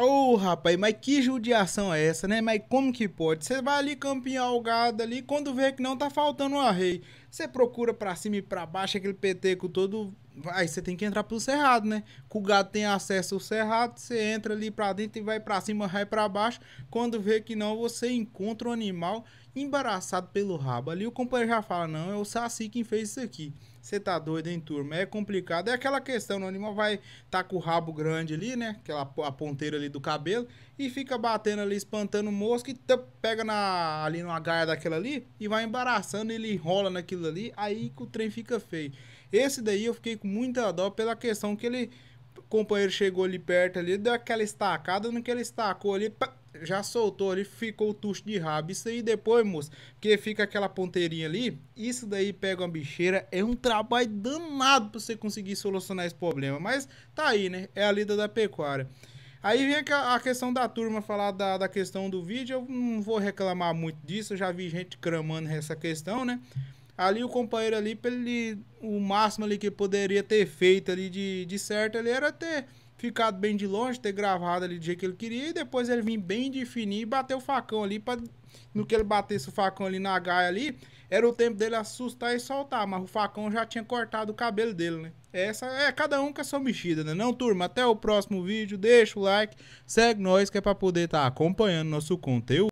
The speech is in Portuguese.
Ô, oh, rapaz, mas que judiação é essa, né? Mas como que pode? Você vai ali campear o gado ali, quando vê que não tá faltando um arreio, você procura pra cima e pra baixo aquele peteco todo. Aí você tem que entrar pro cerrado, né? Que o gado tem acesso ao cerrado, você entra ali pra dentro e vai pra cima, vai pra baixo. Quando vê que não, você encontra o animal embaraçado pelo rabo. Ali o companheiro já fala: não, é o Saci quem fez isso aqui. Você tá doido, hein, turma? É complicado. É aquela questão: o animal vai tá com o rabo grande ali, né? Aquela a ponteira ali do cabelo. E fica batendo ali, espantando mosca. E tup, pega na, ali numa gaia daquela ali. E vai embaraçando. Ele enrola naquilo ali. Aí que o trem fica feio. Esse daí eu fiquei com muita dó pela questão que ele companheiro chegou ali perto ali, deu aquela estacada, no que ele estacou ali, pá, já soltou ali, ficou o tucho de rabo. Isso aí depois, moço, que fica aquela ponteirinha ali, isso daí pega uma bicheira, é um trabalho danado pra você conseguir solucionar esse problema. Mas tá aí, né? É a lida da pecuária. Aí vem a questão da turma falar da, da questão do vídeo, eu não vou reclamar muito disso, eu já vi gente cramando essa questão, né? Ali o companheiro ali, ele, o máximo ali que poderia ter feito ali de, de certo ali era ter ficado bem de longe, ter gravado ali do jeito que ele queria e depois ele vir bem definir e bater o facão ali para no que ele batesse o facão ali na gaia ali, era o tempo dele assustar e soltar, mas o facão já tinha cortado o cabelo dele, né? Essa é cada um com a sua mexida, né? Não, turma, até o próximo vídeo, deixa o like, segue nós que é para poder estar tá acompanhando nosso conteúdo.